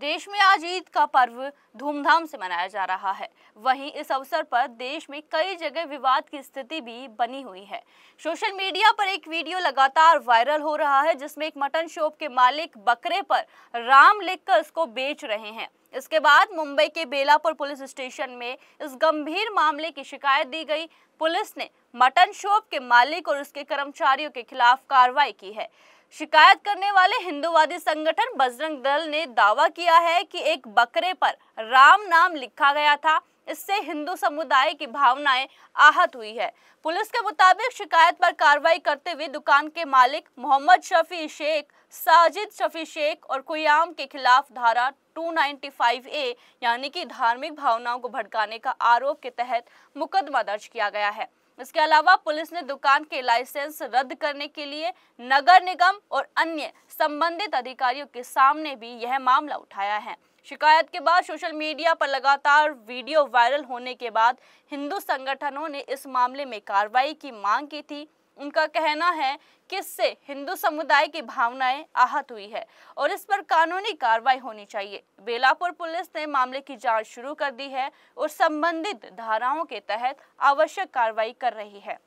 देश में आज ईद का पर्व धूमधाम से मनाया जा रहा है वहीं इस अवसर पर देश में कई जगह विवाद की स्थिति भी बनी हुई है सोशल मीडिया पर एक वीडियो लगातार वायरल हो रहा है जिसमें एक मटन शॉप के मालिक बकरे पर राम लिखकर उसको बेच रहे हैं इसके बाद मुंबई के बेलापुर पुलिस स्टेशन में इस गंभीर मामले की शिकायत दी गई पुलिस ने मटन शॉप के मालिक और उसके कर्मचारियों के खिलाफ कार्रवाई की है शिकायत करने वाले हिंदुवादी संगठन बजरंग दल ने दावा किया है कि एक बकरे पर राम नाम लिखा गया था इससे हिंदू समुदाय की भावनाएं आहत हुई है पुलिस के मुताबिक शिकायत पर कार्रवाई करते हुए दुकान के मालिक मोहम्मद शफी शेख साजिद शफी शेख और कुयाम के खिलाफ धारा 295 ए यानी कि धार्मिक भावनाओं को भड़काने का आरोप के तहत मुकदमा दर्ज किया गया है इसके अलावा पुलिस ने दुकान के लाइसेंस रद्द करने के लिए नगर निगम और अन्य संबंधित अधिकारियों के सामने भी यह मामला उठाया है शिकायत के बाद सोशल मीडिया पर लगातार वीडियो वायरल होने के बाद हिंदू संगठनों ने इस मामले में कार्रवाई की मांग की थी उनका कहना है कि इससे हिंदू समुदाय की भावनाएं आहत हुई है और इस पर कानूनी कार्रवाई होनी चाहिए बेलापुर पुलिस ने मामले की जांच शुरू कर दी है और संबंधित धाराओं के तहत आवश्यक कार्रवाई कर रही है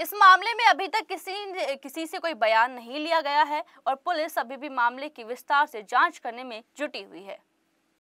इस मामले में अभी तक किसी किसी से कोई बयान नहीं लिया गया है और पुलिस अभी भी मामले की विस्तार से जांच करने में जुटी हुई है